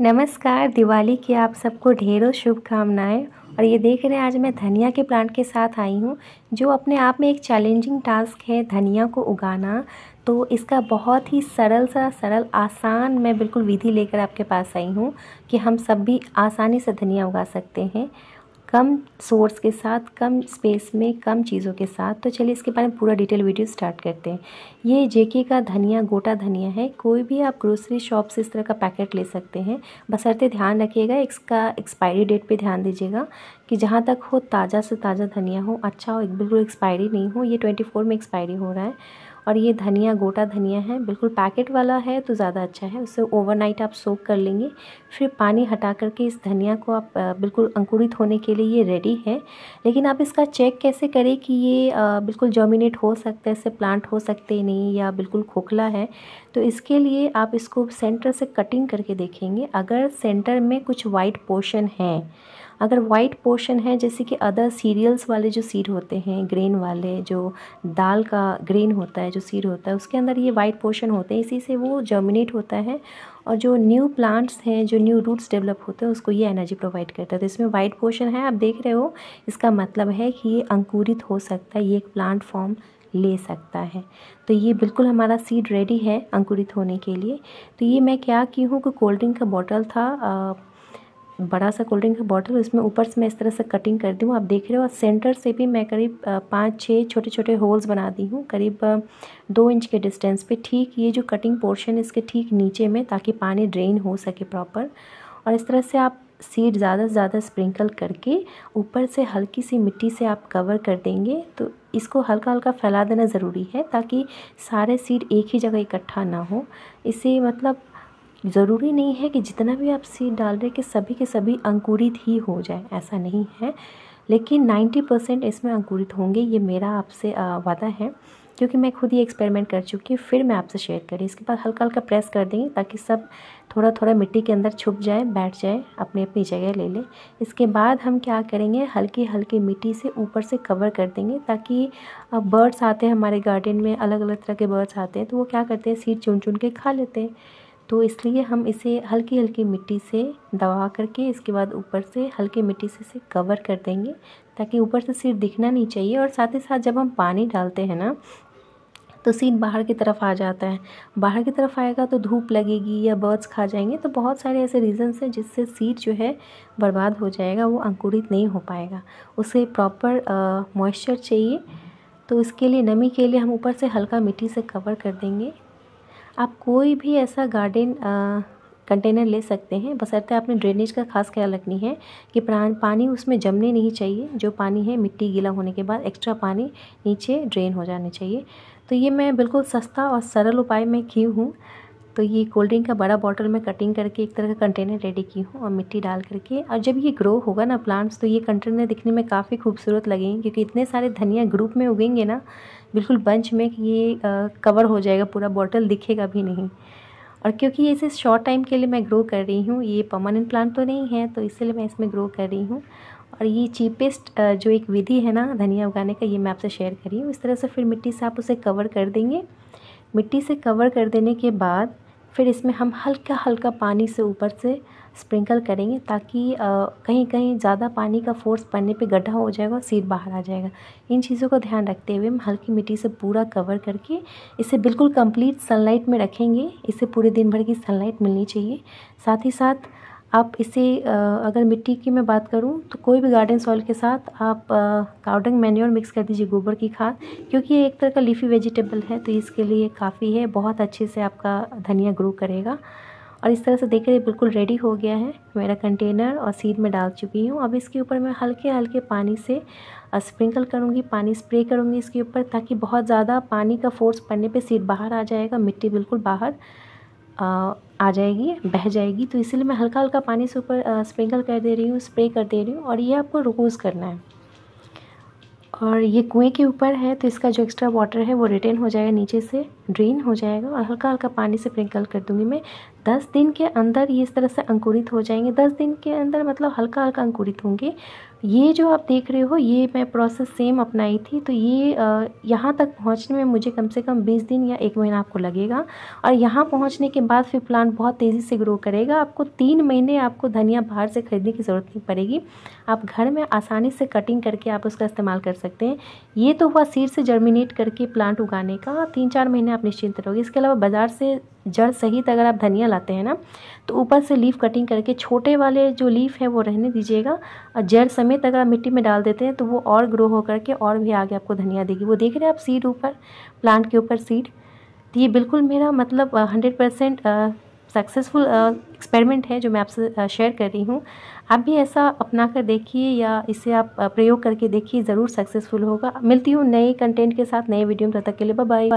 नमस्कार दिवाली की आप सबको ढेरों शुभकामनाएं और ये देख रहे हैं आज मैं धनिया के प्लांट के साथ आई हूँ जो अपने आप में एक चैलेंजिंग टास्क है धनिया को उगाना तो इसका बहुत ही सरल सा सरल आसान मैं बिल्कुल विधि लेकर आपके पास आई हूँ कि हम सब भी आसानी से धनिया उगा सकते हैं कम सोर्स के साथ कम स्पेस में कम चीज़ों के साथ तो चलिए इसके बारे में पूरा डिटेल वीडियो स्टार्ट करते हैं ये जेके का धनिया गोटा धनिया है कोई भी आप ग्रोसरी शॉप से इस तरह का पैकेट ले सकते हैं बसरते ध्यान रखिएगा इसका एक्सपायरी डेट पे ध्यान दीजिएगा कि जहाँ तक हो ताज़ा से ताज़ा धनिया हो अच्छा हो बिल्कुल एक्सपायरी नहीं हो ये ट्वेंटी में एक्सपायरी हो रहा है और ये धनिया गोटा धनिया है बिल्कुल पैकेट वाला है तो ज़्यादा अच्छा है उसे ओवरनाइट आप सोक कर लेंगे फिर पानी हटा करके इस धनिया को आप बिल्कुल अंकुरित होने के लिए ये रेडी है लेकिन आप इसका चेक कैसे करें कि ये बिल्कुल जर्मिनेट हो सकता है इससे प्लांट हो सकते नहीं या बिल्कुल खोखला है तो इसके लिए आप इसको सेंटर से कटिंग करके देखेंगे अगर सेंटर में कुछ वाइट पोर्शन है अगर वाइट पोर्शन है जैसे कि अदर सीरियल्स वाले जो सीड होते हैं ग्रेन वाले जो दाल का ग्रेन होता है जो सीड होता है उसके अंदर ये वाइट पोर्शन होते हैं इसी से वो जर्मिनेट होता है और जो न्यू प्लांट्स हैं जो न्यू रूट्स डेवलप होते हैं उसको ये एनर्जी प्रोवाइड करता है तो इसमें वाइट पोर्शन है आप देख रहे हो इसका मतलब है कि ये अंकुरित हो सकता है ये एक प्लांट फॉर्म ले सकता है तो ये बिल्कुल हमारा सीड रेडी है अंकुरित होने के लिए तो ये मैं क्या की हूँ कि कोल्ड ड्रिंक का बॉटल था आ, बड़ा सा कोल्ड ड्रिंक का बॉटल उसमें ऊपर से मैं इस तरह से कटिंग करती हूँ आप देख रहे हो और सेंटर से भी मैं करीब पाँच छः छोटे छोटे होल्स बना दी हूँ करीब दो इंच के डिस्टेंस पे ठीक ये जो कटिंग पोर्शन है इसके ठीक नीचे में ताकि पानी ड्रेन हो सके प्रॉपर और इस तरह से आप सीड ज़्यादा से ज़्यादा स्प्रिंकल करके ऊपर से हल्की सी मिट्टी से आप कवर कर देंगे तो इसको हल्का हल्का फैला देना ज़रूरी है ताकि सारे सीड एक ही जगह इकट्ठा ना हो इसे मतलब ज़रूरी नहीं है कि जितना भी आप सीड डाल रहे हैं कि सभी के सभी अंकुरित ही हो जाए ऐसा नहीं है लेकिन 90 परसेंट इसमें अंकुरित होंगे ये मेरा आपसे वादा है क्योंकि मैं खुद ही एक्सपेरिमेंट कर चुकी हूँ फिर मैं आपसे शेयर करी इसके बाद हल्का हल्का प्रेस कर देंगे ताकि सब थोड़ा थोड़ा मिट्टी के अंदर छुप जाए बैठ जाए अपनी अपनी जगह ले ले इसके बाद हम क्या करेंगे हल्की हल्की मिट्टी से ऊपर से कवर कर देंगे ताकि बर्ड्स आते हैं हमारे गार्डन में अलग अलग तरह के बर्ड्स आते हैं तो वो क्या करते हैं सीड चुन चुन के खा लेते हैं तो इसलिए हम इसे हल्की हल्की मिट्टी से दबा करके इसके बाद ऊपर से हल्की मिट्टी से इसे कवर कर देंगे ताकि ऊपर से सीट दिखना नहीं चाहिए और साथ ही साथ जब हम पानी डालते हैं ना तो सीट बाहर की तरफ आ जाता है बाहर की तरफ आएगा तो धूप लगेगी या बर्ड्स खा जाएंगे तो बहुत सारे ऐसे रीजंस हैं जिससे सीट जो है बर्बाद हो जाएगा वो अंकुरित नहीं हो पाएगा उसे प्रॉपर मॉइस्चर चाहिए तो इसके लिए नमी के लिए हम ऊपर से हल्का मिट्टी से कवर कर देंगे आप कोई भी ऐसा गार्डन कंटेनर ले सकते हैं बस बसरते आपने ड्रेनेज का खास ख्याल रखनी है कि पानी उसमें जमने नहीं चाहिए जो पानी है मिट्टी गीला होने के बाद एक्स्ट्रा पानी नीचे ड्रेन हो जाने चाहिए तो ये मैं बिल्कुल सस्ता और सरल उपाय में की हूँ तो ये कोल्ड ड्रिंक का बड़ा बॉटल में कटिंग करके एक तरह का कंटेनर रेडी की हूँ और मिट्टी डाल करके और जब ये ग्रो होगा ना प्लांट्स तो ये कंटेनर दिखने में काफ़ी खूबसूरत लगेंगे क्योंकि इतने सारे धनिया ग्रुप में उगेंगे ना बिल्कुल बंच में कि ये आ, कवर हो जाएगा पूरा बॉटल दिखेगा भी नहीं और क्योंकि ये इसे शॉर्ट टाइम के लिए मैं ग्रो कर रही हूँ ये परमानेंट प्लांट तो नहीं है तो इसलिए मैं इसमें ग्रो कर रही हूँ और ये चीपेस्ट जो एक विधि है ना धनिया उगाने का ये मैं आपसे शेयर कर रही हूँ इस तरह से फिर मिट्टी से आप उसे कवर कर देंगे मिट्टी से कवर कर देने के बाद फिर इसमें हम हल्का हल्का पानी से ऊपर से स्प्रिंकल करेंगे ताकि कहीं कहीं ज़्यादा पानी का फोर्स पड़ने पे गड्ढा हो जाएगा और सीड बाहर आ जाएगा इन चीज़ों का ध्यान रखते हुए हम हल्की मिट्टी से पूरा कवर करके इसे बिल्कुल कंप्लीट सनलाइट में रखेंगे इसे पूरे दिन भर की सनलाइट मिलनी चाहिए साथ ही साथ आप इसे अगर मिट्टी की मैं बात करूं तो कोई भी गार्डन सॉइल के साथ आप काउडंग मैन्योर मिक्स कर दीजिए गोबर की खाद क्योंकि ये एक तरह का लीफी वेजिटेबल है तो इसके लिए काफ़ी है बहुत अच्छे से आपका धनिया ग्रो करेगा और इस तरह से देख रहे बिल्कुल रेडी हो गया है मेरा कंटेनर और सीड में डाल चुकी हूँ अब इसके ऊपर मैं हल्के हल्के पानी से स्प्रिंकल करूँगी पानी स्प्रे करूँगी इसके ऊपर ताकि बहुत ज़्यादा पानी का फोर्स पड़ने पर सीड बाहर आ जाएगा मिट्टी बिल्कुल बाहर आ, आ जाएगी बह जाएगी तो इसीलिए मैं हल्का हल्का पानी से ऊपर स्प्रिंकल कर दे रही हूँ स्प्रे कर दे रही हूँ और ये आपको रोज़ करना है और ये कुएँ के ऊपर है तो इसका जो एक्स्ट्रा वाटर है वो रिटेन हो जाएगा नीचे से ड्रेन हो जाएगा और हल्का हल्का पानी से स्प्रिंकल कर दूँगी मैं दस दिन के अंदर ये इस तरह से अंकुरित हो जाएंगे दस दिन के अंदर मतलब हल्का हल्का अंकुरित होंगे ये जो आप देख रहे हो ये मैं प्रोसेस सेम अपनाई थी तो ये यहाँ तक पहुँचने में मुझे कम से कम बीस दिन या एक महीना आपको लगेगा और यहाँ पहुँचने के बाद फिर प्लांट बहुत तेज़ी से ग्रो करेगा आपको तीन महीने आपको धनिया बाहर से ख़रीदने की ज़रूरत नहीं पड़ेगी आप घर में आसानी से कटिंग करके आप उसका इस्तेमाल कर सकते हैं ये तो हुआ सीड से जर्मिनेट करके प्लांट उगाने का तीन चार महीने आप निश्चिंत रहोगे इसके अलावा बाज़ार से जड़ सहित अगर आप धनिया लाते हैं ना तो ऊपर से लीफ कटिंग करके छोटे वाले जो लीफ है वो रहने दीजिएगा और जड़ समेत अगर आप मिट्टी में डाल देते हैं तो वो और ग्रो होकर के और भी आगे आपको धनिया देगी वो देख रहे हैं आप सीड ऊपर प्लांट के ऊपर सीड तो ये बिल्कुल मेरा मतलब हंड्रेड परसेंट सक्सेसफुल एक्सपेरिमेंट है जो मैं आपसे शेयर कर रही हूँ आप भी ऐसा अपना कर देखिए या इसे आप प्रयोग करके देखिए ज़रूर सक्सेसफुल होगा मिलती हूँ नए कंटेंट के साथ नए वीडियो में तब तक के लिए बाय